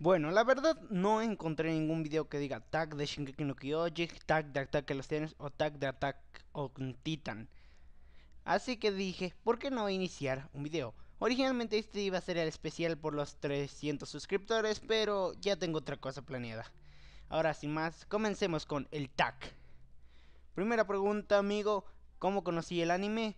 Bueno, la verdad no encontré ningún video que diga tag de Shingeki no Kyojin, tag de Ataque a los Tienes o tag de Attack on Titan. Así que dije, ¿por qué no iniciar un video? Originalmente este iba a ser el especial por los 300 suscriptores, pero ya tengo otra cosa planeada. Ahora sin más, comencemos con el tag. Primera pregunta, amigo, ¿cómo conocí el anime?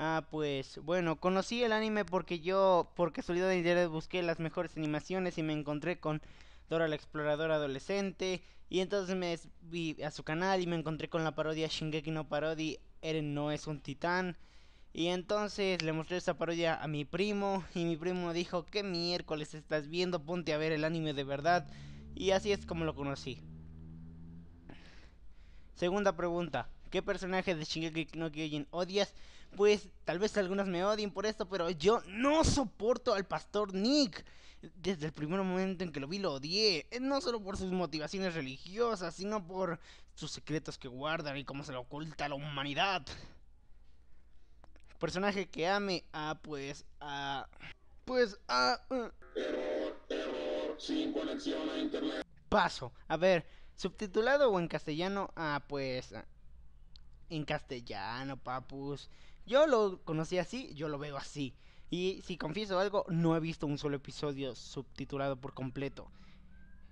Ah, pues bueno, conocí el anime porque yo, Porque solía de internet, busqué las mejores animaciones y me encontré con Dora la Exploradora Adolescente. Y entonces me vi a su canal y me encontré con la parodia Shingeki no Parodi. Eren no es un titán. Y entonces le mostré esa parodia a mi primo y mi primo dijo, ¿qué miércoles estás viendo? Ponte a ver el anime de verdad. Y así es como lo conocí. Segunda pregunta, ¿qué personaje de Shingeki no Kyojin odias? pues tal vez algunas me odien por esto, pero yo no soporto al pastor Nick. Desde el primer momento en que lo vi lo odié, eh, no solo por sus motivaciones religiosas, sino por sus secretos que guardan y cómo se lo oculta a la humanidad. Personaje que ame a pues a... Pues a... Error, error, sin conexión a internet. Paso, a ver, subtitulado o en castellano, ah pues... Ah, en castellano, papus. Yo lo conocí así, yo lo veo así. Y si confieso algo, no he visto un solo episodio subtitulado por completo.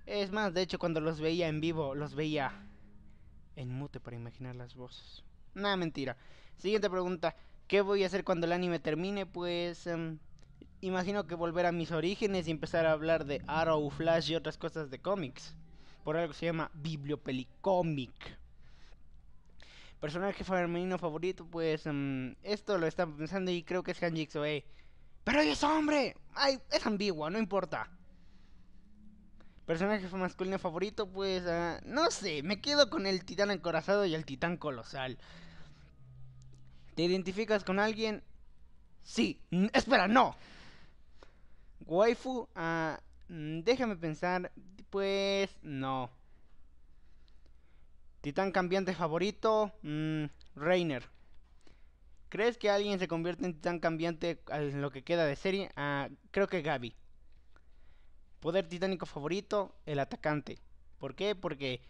Es más, de hecho, cuando los veía en vivo, los veía en mute para imaginar las voces. Nada, mentira. Siguiente pregunta. ¿Qué voy a hacer cuando el anime termine? Pues... Em, imagino que volver a mis orígenes y empezar a hablar de Arrow, Flash y otras cosas de cómics. Por algo se llama Bibliopelicómic personaje femenino favorito, pues em, esto lo estaba pensando y creo que es Hanji eh. Pero es hombre. Ay, es ambigua, no importa. Personaje masculino favorito, pues ah, no sé, me quedo con el titán encorazado y el titán colosal. ¿Te identificas con alguien? Sí, espera, no. Waifu, ah, mm, déjame pensar, pues no. Titán cambiante favorito, mm, Rainer. ¿Crees que alguien se convierte en titán cambiante en lo que queda de serie? Ah, creo que Gaby. Poder titánico favorito, el atacante. ¿Por qué? Porque...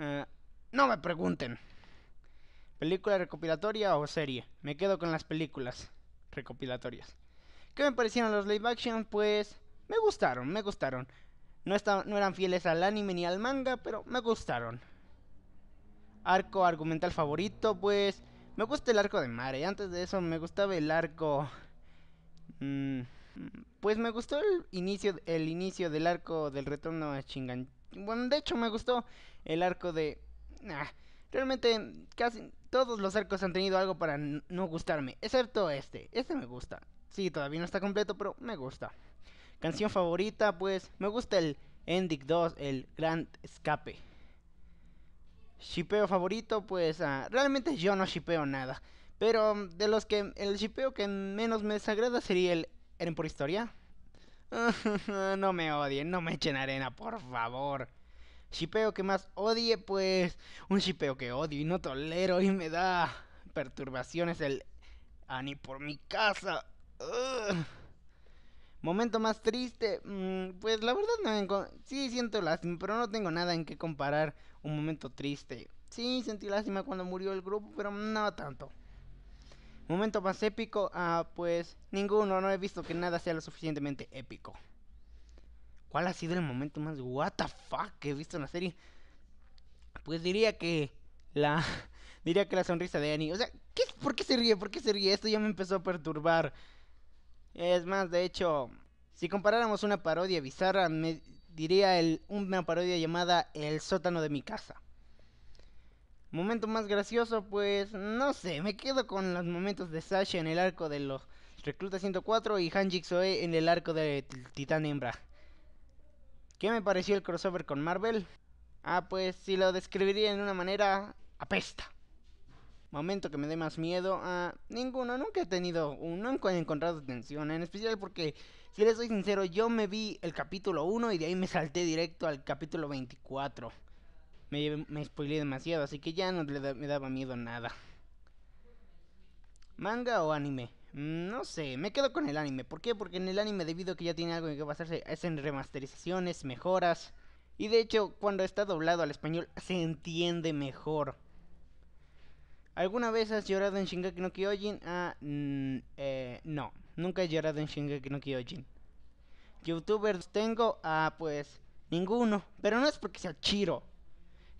Ah, no me pregunten. ¿Película recopilatoria o serie? Me quedo con las películas recopilatorias. ¿Qué me parecieron los live action? Pues me gustaron, me gustaron. No, no eran fieles al anime ni al manga, pero me gustaron. Arco argumental favorito, pues me gusta el arco de Mare. Antes de eso me gustaba el arco... Mm, pues me gustó el inicio, el inicio del arco del retorno a chingan Bueno, de hecho me gustó el arco de... Ah, realmente casi todos los arcos han tenido algo para no gustarme, excepto este. Este me gusta. Sí, todavía no está completo, pero me gusta. Canción favorita, pues me gusta el Endic 2, el grand Escape. Shipeo favorito, pues ah, realmente yo no shipeo nada. Pero mm, de los que el shipeo que menos me desagrada sería el Eren por historia. no me odien, no me echen arena, por favor. Shipeo que más odie, pues un shipeo que odio y no tolero y me da perturbaciones el Ani por mi casa. Momento más triste, mm, pues la verdad no sí siento lástima, pero no tengo nada en qué comparar un momento triste. Sí, sentí lástima cuando murió el grupo, pero nada tanto. Momento más épico, ah, pues ninguno, no he visto que nada sea lo suficientemente épico. ¿Cuál ha sido el momento más what the fuck que he visto en la serie? Pues diría que la diría que la sonrisa de Annie, o sea, ¿por qué se ríe? ¿Por qué se ríe? Esto ya me empezó a perturbar. Es más, de hecho, si comparáramos una parodia bizarra, me diría una parodia llamada El sótano de mi casa. Momento más gracioso, pues no sé, me quedo con los momentos de Sasha en el arco de los Recluta 104 y Hanjik Soe en el arco de Titán Hembra. ¿Qué me pareció el crossover con Marvel? Ah, pues si lo describiría en una manera, apesta momento que me dé más miedo a ninguno. Nunca he tenido, nunca he encontrado tensión, en especial porque, si les soy sincero, yo me vi el capítulo 1 y de ahí me salté directo al capítulo 24. Me, me demasiado, así que ya no me daba miedo nada. ¿Manga o anime? Mm, no sé, me quedo con el anime. ¿Por qué? Porque en el anime, debido a que ya tiene algo que basarse, es en remasterizaciones, mejoras. Y de hecho, cuando está doblado al español, se entiende mejor. ¿Alguna vez has llorado en Shingeki no Kyojin? Ah, mm, eh, no, nunca he llorado en Shingeki no Kyojin. ¿Youtubers tengo? Ah, pues ninguno. Pero no es porque sea chiro.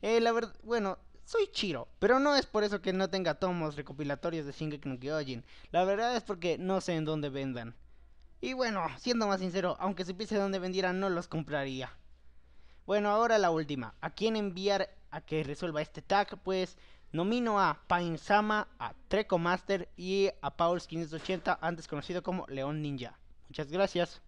Eh, la verdad, bueno, soy chiro. Pero no es por eso que no tenga tomos recopilatorios de Shingeki no Kyojin. La verdad es porque no sé en dónde vendan. Y bueno, siendo más sincero, aunque supiese dónde vendieran, no los compraría. Bueno, ahora la última. ¿A quién enviar a que resuelva este tag? Pues Nomino a Painsama, a Treco Master y a Pauls 580, antes conocido como León Ninja. Muchas gracias.